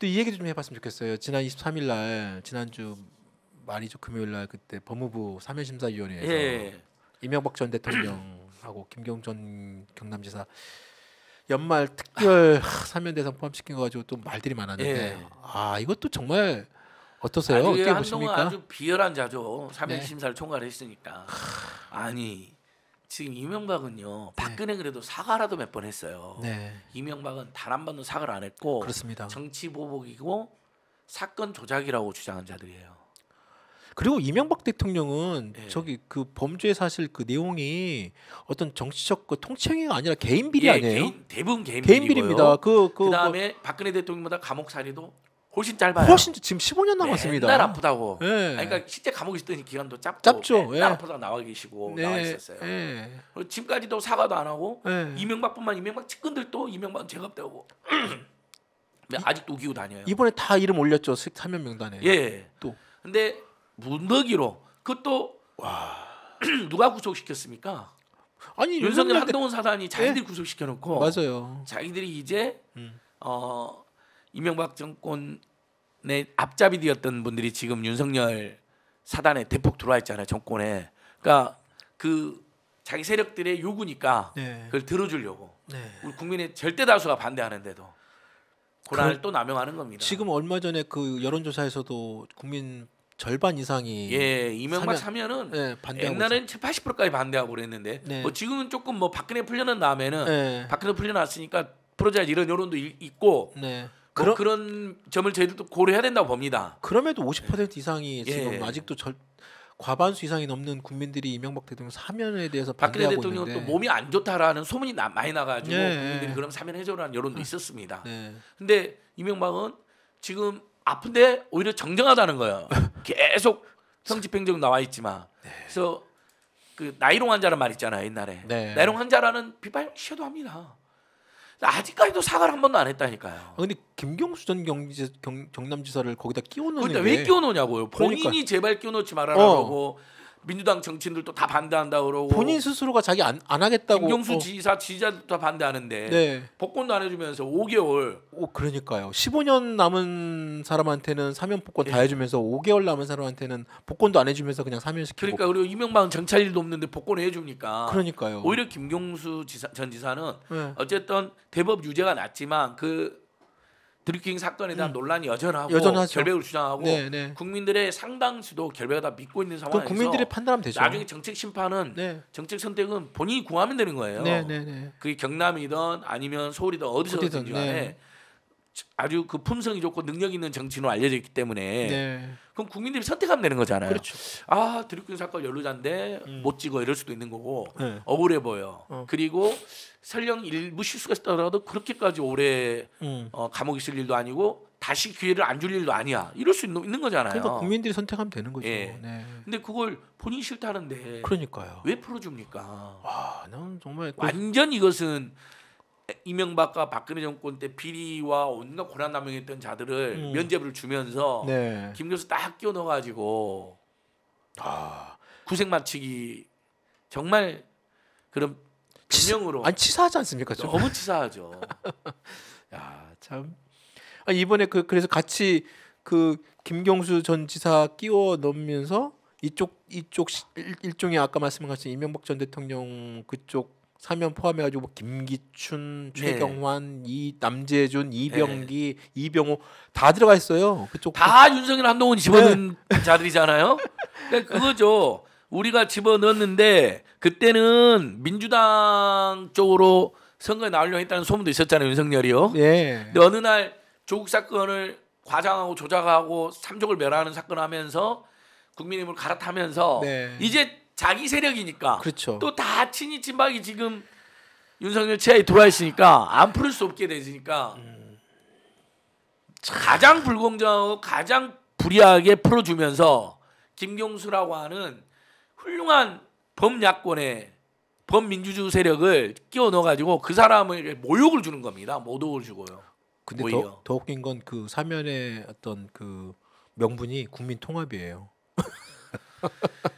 또 이 얘기 좀 해봤으면 좋겠어요. 지난 23일 날 지난주 말이죠 금요일 날 그때 법무부 사면심사위원회에서 예. 예, 예. 이명박 전 대통령하고 김경 전 경남지사 연말 특별 아. 사면 대상 포함시킨 거 가지고 또 말들이 많았는데 예. 아 이것도 정말 어떠세요? 아니, 어떻게 보십니까? 아주 비열한 자조 사면 네. 심사를 네. 총괄했으니까 아니 지금 이명박은요 네. 박근혜 네. 그래도 사과라도 몇 번 했어요. 네. 이명박은 단 한 번도 사과를 안 했고 그렇습니다. 정치 보복이고 사건 조작이라고 주장한 자들이에요. 그리고 이명박 대통령은 네. 저기 그 범죄 사실 그 내용이 어떤 정치적 그 통치 행위가 아니라 개인 예, 비리 예, 아니에요? 개인, 대부분 개인, 비리입니다. 그, 그, 그다음에 뭐, 박근혜 대통령보다 감옥 살이도 훨씬 짧아요. 훨씬 지금 15년 남았습니다. 맨날 아프다고. 네. 그러니까 실제 감옥에 있던 기간도 짧고 짧죠. 맨날 네. 예. 아프다가 나와 계시고 네. 나와 있었어요. 예. 그리고 지금까지도 사과도 안 하고 이명박뿐만 이명박 측근들도 이명박 제압되고 아직도 우기고 다녀요. 이번에 다 이름 올렸죠. 사면 명단에. 예. 또. 근데 무더기로 그것도 와. 누가 구속시켰습니까? 아니 윤석열 한동훈 사단이 자기들이 구속시켜 놓고 맞아요. 자기들이 이제 음. 어 이명박 정권 네, 앞잡이 되었던 분들이 지금 윤석열 사단에 대폭 들어와 있잖아요 정권에. 그러니까 그 자기 세력들의 요구니까 네. 그걸 들어주려고 네. 우리 국민의 절대 다수가 반대하는데도 고난을 또 남용하는 겁니다. 지금 얼마 전에 그 여론조사에서도 국민 절반 이상이 예 이명박 사면은 네, 옛날엔는 7, 80%까지 반대하고 그랬는데 네. 뭐 지금은 조금 뭐 박근혜 풀려난 다음에는 네. 박근혜 풀려났으니까 풀어져야지 이런 여론도 있고 네. 그런 그런 점을 저희들도 고려해야 된다고 봅니다. 그럼에도 50% 이상이 예. 지금 예. 아직도 절 과반수 이상이 넘는 국민들이 이명박 대통령 사면에 대해서 박근혜 대통령은 있는데. 또 몸이 안 좋다라는 소문이 나, 많이 나가지고 예. 국민들이 그럼 사면 해줘라는 여론도 음. 있었습니다. 네. 근데 이명박은 지금 아픈데 오히려 정정하다는 거예요. 계속 성집행정 나와 있지만 네. 그래서 그 나이롱 환자란 말 있잖아요 옛날에 네. 나이롱 환자라는 비판 시도합니다. 아직까지도 사과를 한 번도 안 했다니까요. 아, 근데 김경수 전 경제, 경, 남지사를 거기다 끼워놓는 근데 그러니까 왜 끼워놓냐고요. 그러니까. 본인이 그러니까. 제발 끼워놓지 말아라고 어. 민주당 정치인들도 다 반대한다 그러고 본인 스스로가 자기 안, 안 하겠다고 김경수 어. 지사 지지자들도 다 반대하는데 네. 복권도 안 해주면서 5개월 오 그러니까요 15년 남은 사람한테는 사면 복권 네. 다 예. 해주면서 5개월 남은 사람한테는 복권도 안 해주면서 그냥 사면시키고 그러니까 그리고 이명박은 정찰 일도 없는데 복권을 해주니까 그러니까요 오히려 김경수 지사, 전 지사는 네. 어쨌든 대법 유죄가 났지만 그 드리킹 사건에 대한 음. 논란이 여전하고 여전하죠. 결백을 주장하고 네, 네. 국민들의 상당수도 결백을 다 믿고 있는 상황에서 국민들이 판단하면 되죠. 나중에 정책 심판은 네. 정책 선택은 본인이 구하면 되는 거예요. 네, 네, 네. 그게 경남이든 아니면 서울이든 어디서든지 어디든, 간에 아주 그 품성이 좋고 능력 있는 정치인으로 알려져 있기 때문에 네. 그럼 국민들이 선택하면 되는 거잖아요. 그렇죠. 아 드립군 사건 연루자인데 음. 못 찍어 이럴 수도 있는 거고 네. 억울해 보여. 어. 그리고 설령 일부 실수가 있더라도 그렇게까지 오래 음. 어, 감옥 있을 일도 아니고 다시 기회를 안 줄 일도 아니야. 이럴 수 있는, 있는 거잖아요. 그러니까 국민들이 선택하면 되는 거죠. 예. 네. 근데 그걸 본인 싫다는데 그러니까요. 왜 풀어줍니까? 와, 난 정말 그 완전 이것은 이명박과 박근혜 정권 때 비리와 온갖 고난 남용했던 자들을 음. 면제부를 주면서 네. 김 교수 딱 끼워 넣어가지고 아. 구색 맞추기 정말 그런 지명으로 아니 치사하지 않습니까? 좀. 너무 치사하죠. 야 참. 아, 이번에 그 그래서 같이 그 김경수 전 지사 끼워 넣으면서 이쪽 이쪽 일, 종의 아까 말씀하신 이명박 전 대통령 그쪽 사면 포함해가지고 뭐 김기춘, 네. 최경환, 네. 이 남재준, 이병기, 네. 이병호 다 들어가 있어요. 그쪽 다 거. 그 윤석열 한동훈 집어넣은 네. 자들이잖아요. 그러니까 그거죠. 우리가 집어넣었는데 그때는 민주당 쪽으로 선거에 나오려 했다는 소문도 있었잖아요. 윤석열이요. 예. 근데 어느 날 조국 사건을 과장하고 조작하고 삼족을 멸하는 사건 하면서 국민의힘을 갈아타면서 네. 이제 자기 세력이니까. 그렇죠. 또다 친이 친박이 지금 윤석열 치하에 들어와 있으니까 안 풀을 수 없게 되니까 음. 가장 불공정하고 가장 불리하게 풀어주면서 김경수라고 하는 훌륭한 범야권의 범민주주의 세력을 끼워 넣어가지고 그 사람을 모욕을 주는 겁니다. 모독을 주고요. 근데 더, 더 웃긴 건 그 사면의 어떤 그 명분이 국민 통합이에요.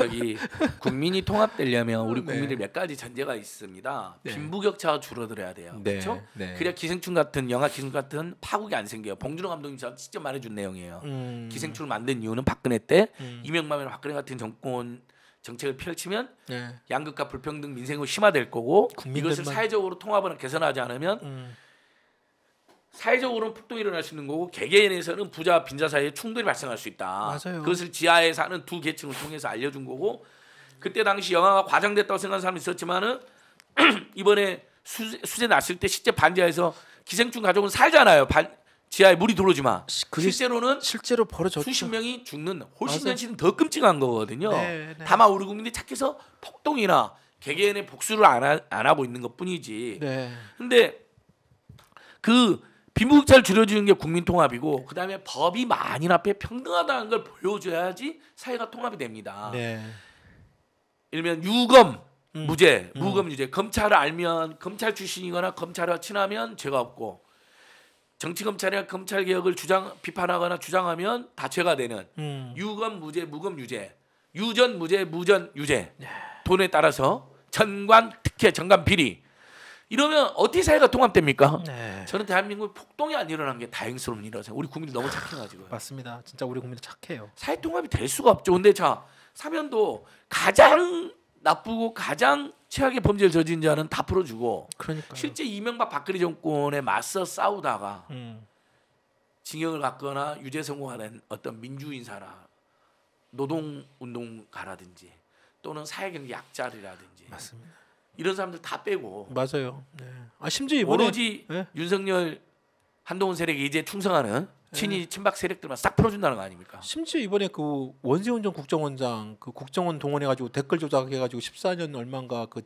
저기 국민이 통합되려면 우리 네. 국민들 몇 가지 전제가 있습니다. 네. 빈부격차가 줄어들어야 돼요. 네. 그렇죠? 그래야 기생충 같은 영화 기생충 같은 파국이 안 생겨요. 봉준호 감독님 직접 말해준 내용이에요. 음. 기생충을 만든 이유는 박근혜 때 음. 이명박이나 박근혜 같은 정권 정책을 펼치면 양극화 불평등 민생이 심화될 거고 이것을 사회적으로 통합을 개선하지 않으면 음. 사회적으로는 폭동이 일어날 수 있는 거고 개개인에서는 부자 빈자 사이에 충돌이 발생할 수 있다. 맞아요. 그것을 지하에 사는 두 계층을 통해서 알려준 거고 그때 당시 영화가 과장됐다고 생각하는 사람이 있었지만은 이번에 수재, 수재 났을 때 실제 반지하에서 기생충 가족은 살잖아요. 반, 지하에 물이 들어오지만 실제로는 실제로 벌어졌 수십 명이 죽는 훨씬 현실은 더 끔찍한 거거든요. 네, 네. 다만 우리 국민들이 착해서 폭동이나 개개인의 복수를 안, 하, 안 하고 있는 것뿐이지. 네. 근데 그 빈부격차를 줄여주는 게 국민통합이고 그다음에 법이 만인 앞에 평등하다는 걸 보여줘야지 사회가 통합이 됩니다. 네. 일면 유검 음. 무죄, 음. 무검 음. 유죄. 검찰을 알면 검찰 출신이거나 검찰과 친하면 죄가 없고 정치 검찰이나 검찰 개혁을 주장 비판하거나 주장하면 다 죄가 되는 음. 유검 무죄, 무검 유죄, 유전 무죄, 무전 유죄. 네. 돈에 따라서 전관 특혜, 전관 비리, 이러면 어떻게 사회가 통합됩니까? 네. 저는 대한민국 폭동이 안 일어난 게 다행스러운 일이라서 우리 국민이 너무 착해가지고 맞습니다. 진짜 우리 국민이 착해요. 사회 통합이 될 수가 없죠. 근데 자 사면도 가장 나쁘고 가장 최악의 범죄를 저지른 자는 다 풀어주고 그러니까 실제 이명박 박근혜 정권에 맞서 싸우다가 음. 징역을 받거나 유죄 선고하는 어떤 민주인사나 노동운동가라든지 또는 사회경제 약자라든지 맞습니다. 이런 사람들 다 빼고 맞아요. 네. 아 심지어 이번에 오로지 네. 윤석열 한동훈 세력이 이제 충성하는 네. 친이 친박 세력들만 싹 풀어준다는 거 아닙니까? 심지 이번에 그 원세훈 전 국정원장 그 국정원 동원해가지고 댓글 조작해가지고 14년 얼마인가 그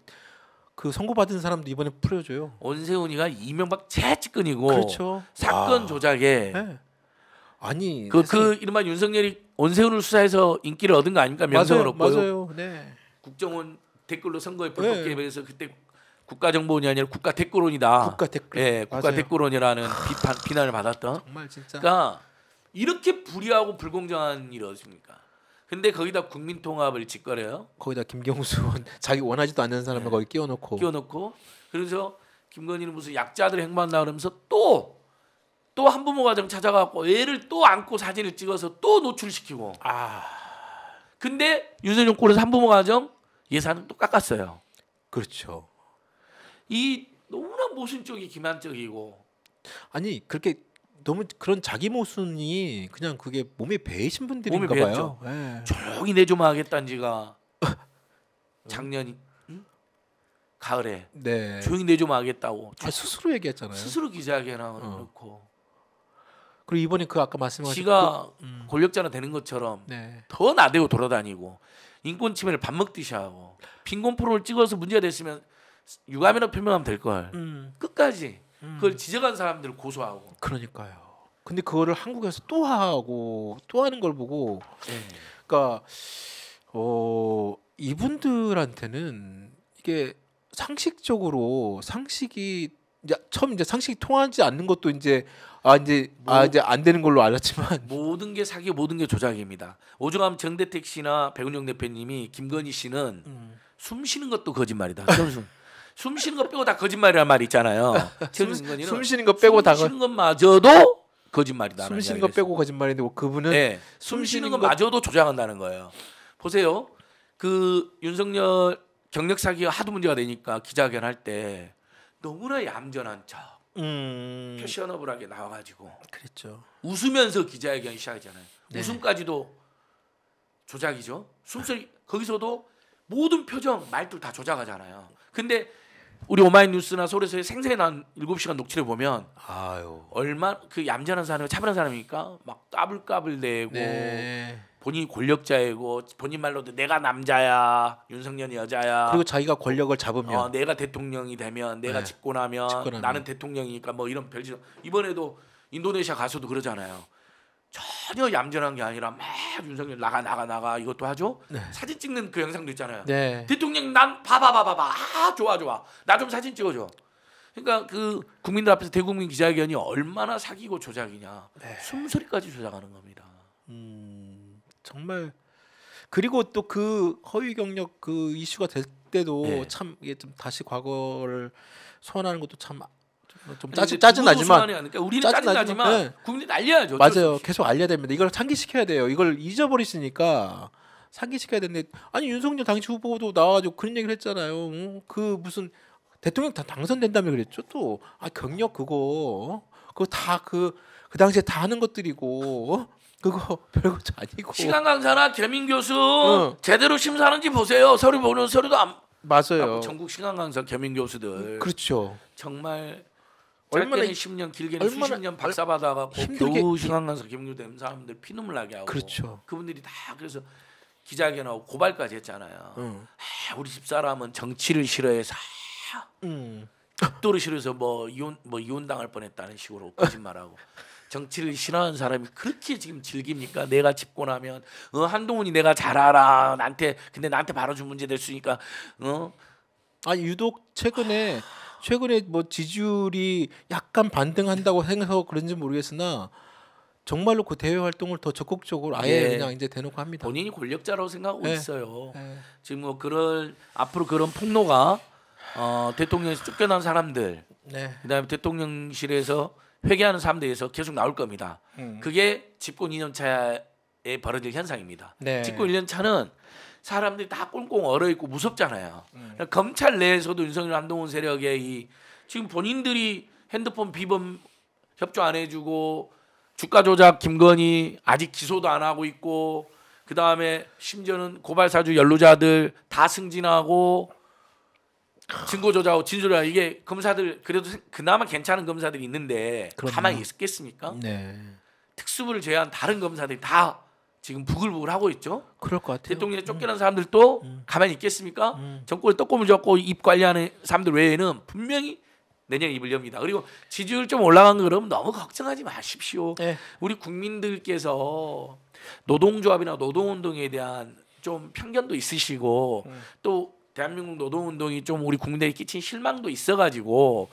그 선고받은 사람도 이번에 풀려줘요. 원세훈이가 이명박 채찍근이고 그렇죠. 사건 아. 조작에 네. 아니 그, 세그 이른바 윤석열이 원세훈을 수사해서 인기를 얻은 거 아닙니까? 명성을 맞아요, 얻고요. 맞아요. 네. 국정원 댓글로 선거에 예. 불법게 그해서 그때 국가정보원이 아니라 국가 댓글원이다 국가 댓글. 예, 국가 댓글론이라는 비판 비난을 받았던. 정말 진짜. 그러니까 이렇게 불의하고 불공정한 일 어딨습니까? 근데 거기다 국민통합을 짓거려요. 거기다 김경수 원 자기 원하지도 않는 사람을 네. 거기 끼워놓고. 끼워놓고 그래서 김건희는 무슨 약자들 행만나 그러면서 또 또한 부모 가정 찾아가고 애를 또 안고 사진을 찍어서 또 노출시키고. 아. 근데 윤석열 꼴에서 한 부모 가정 예산은 또 깎았어요. 그렇죠. 이 너무나 모순적이 기만적이고 아니 그렇게 너무 그런 자기 모순이 그냥 그게 몸에 배이신 분들인가 봐요. 예. 조용히 내조만 하겠다는 지가 작년 가을에 네. 조용히 내조만 하겠다고 아, 스스로 얘기했잖아요. 스스로 기자회견을 어. 놓고 그리고 이번에 그 아까 말씀하신 지가 그, 음. 권력자나 되는 것처럼 네. 더 나대고 돌아다니고 인권 침해를 밥 먹듯이 하고 빈곤 프로를 찍어서 문제가 됐으면 유감이라 표명하면 될 걸. 음. 끝까지 음. 그걸 지적한 사람들을 고소하고. 그러니까요. 근데 그거를 한국에서 또 하고 또 하는 걸 보고 네. 그러니까 어 이분들한테는 이게 상식적으로 상식이 야, 처음 이제 상식이 통하지 않는 것도 이제 아 이제 뭐, 아 이제 안 되는 걸로 알았지만 모든 게 사기 모든 게 조작입니다. 오죽하면 정대택 씨나 백운영 대표님이 김건희 씨는 음. 숨 쉬는 것도 거짓말이다. 숨 쉬는 거 빼고 다 거짓말이란 말 있잖아요. 숨, 숨 쉬는 거 빼고 숨 쉬는 것마저도 거짓말이다. 숨 쉬는 거 빼고 거짓말인데 뭐 그분은 네, 숨 쉬는 것마저도 조장한다는 거예요. 보세요. 그 윤석열 경력 사기가 하도 문제가 되니까 기자회견 할때 너무나 얌전한 척 음. 패셔너블하게 나와가지고 그랬죠. 웃으면서 기자회견 시작했잖아요. 네. 웃음까지도 조작이죠. 숨소리 거기서도 모든 표정, 말투 다 조작하잖아요. 근데 우리 오마이뉴스나 서울에서의 생생히 난 7시간 녹취를 보면 아유. 얼마 그 얌전한 사람이 차분한 사람이니까 막 까불까불 대고 네. 본인이 권력자이고 본인 말로도 내가 남자야 윤석열이 여자야 그리고 자기가 권력을 잡으면 어, 내가 대통령이 되면 내가 네. 집권하면, 집권하면, 나는 대통령이니까 뭐 이런 별짓 이번에도 인도네시아 가서도 그러잖아요 전혀 얌전한 게 아니라 막 윤석열 나가 나가 나가 이것도 하죠 네. 사진 찍는 그 영상도 있잖아요 네. 대통령 난 봐봐 봐봐 봐아 좋아 좋아 나 좀 사진 찍어줘 그러니까 그 국민들 앞에서 대국민 기자회견이 얼마나 사기고 조작이냐 네. 숨소리까지 조작하는 겁니다. 음. 정말 그리고 또 그 허위 경력 그 이슈가 될 때도 네. 참 이게 좀 다시 과거를 소환하는 것도 참 좀 짜증 짜증 나지만 우리는 짜증 나지만 네. 국민이 알려야죠. 맞아요. 계속 알려야 됩니다. 이걸 상기시켜야 돼요. 이걸 잊어버리시니까 상기시켜야 되는데 아니 윤석열 당시 후보도 나와가지고 그런 얘기를 했잖아요. 그 무슨 대통령 당선된다며 그랬죠 또. 아 경력 그거 그거 다그 그 당시에 다 하는 것들이고 그거 별것도 아니고 시간 강사나 재민 교수 응. 제대로 심사하는지 보세요. 서류 보는 서류도 안 맞아요. 전국 시간 강사 재민 교수들 그렇죠. 정말 얼마나 10년 길게는 얼마나, 수십 년 박사 받아갖고 겨우 시간 강사 경유된 사람들 피눈물 나게 하고 그렇죠. 그분들이 다 그래서 기자회견하고 고발까지 했잖아요. 응. 아, 우리 집 사람은 정치를 싫어해서 아, 음. 도를 싫어서 뭐 이혼 뭐 이혼 당할 뻔했다는 식으로 거짓말하고. 정치를 싫어하는 사람이 그렇게 지금 즐깁니까? 내가 집고 나면 어, 한동훈이 내가 잘 알아 나한테 근데 나한테 바로 준 문제 될수니까 어? 아 유독 최근에 최근에 뭐 지지율이 약간 반등한다고 생각하고 그런지 모르겠으나 정말로 그 대외 활동을 더 적극적으로 아예 예. 그냥 이제 대놓고 합니다. 본인이 권력자라고 생각하고 예. 있어요. 예. 지금 뭐그런 앞으로 그런 폭로가 어, 대통령에서 쫓겨난 사람들, 네. 그다음에 대통령실에서 회개하는 사람들에 해서 계속 나올 겁니다. 음. 그게 집권 2년 차에 벌어질 현상입니다. 네. 집권 1년 차는 사람들이 다 꽁꽁 얼어 있고 무섭잖아요. 음. 그러니까 검찰 내에서도 윤석열 한동훈 세력의 이 지금 본인들이 핸드폰 비범 협조 안 해주고 주가 조작 김건희 아직 기소도 안 하고 있고 그 다음에 심지어는 고발 사주 연루자들 다 승진하고 증거 조작, 진술 조작 이게 검사들 그래도 그나마 괜찮은 검사들이 있는데 그럼요. 가만히 있겠습니까? 네. 특수부를 제외한 다른 검사들이 다 지금 부글부글 하고 있죠. 그럴 것 같아요. 대통령에 음. 쫓겨난 음. 사람들도 음. 가만히 있겠습니까? 음. 정권을 떡고물 잡고 입 관리하는 사람들 외에는 분명히 내년에 입을 엽니다. 그리고 지지율 좀 올라간 거 그러면 너무 걱정하지 마십시오. 네. 우리 국민들께서 노동조합이나 노동운동에 대한 좀 편견도 있으시고 음. 또 대한민국 노동운동이 좀 우리 국민들이 끼친 실망도 있어가지고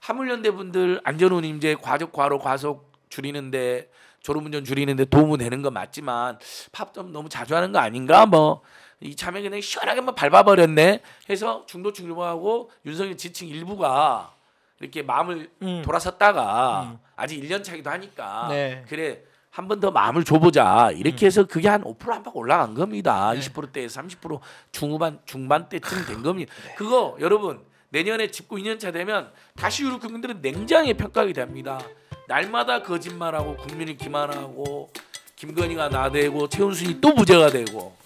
하물련대 분들 안전운 임제 과적 과로 과속 줄이는데 졸음운전 줄이는데 도움은 되는 거 맞지만 팝 좀 너무 자주 하는 거 아닌가 뭐 이참에 그냥 시원하게만 밟아버렸네 해서 중도 중립하고 윤석열 지층 일부가 이렇게 마음을 음. 돌아섰다가 음. 아직 1년 차기도 하니까 네. 그래 한번더 마음을 줘보자 이렇게 음. 해서 그게 한 5%한팎 올라간 겁니다. 네. 20%대에서 30% 중후반 중반대쯤 된 아, 겁니다. 네. 그거 여러분 내년에 집고 2년차 되면 다시 유럽국민들은 냉장에 평가하게 됩니다. 날마다 거짓말하고 국민을 기만하고 김건희가 나대고 최은순이 또부죄가 되고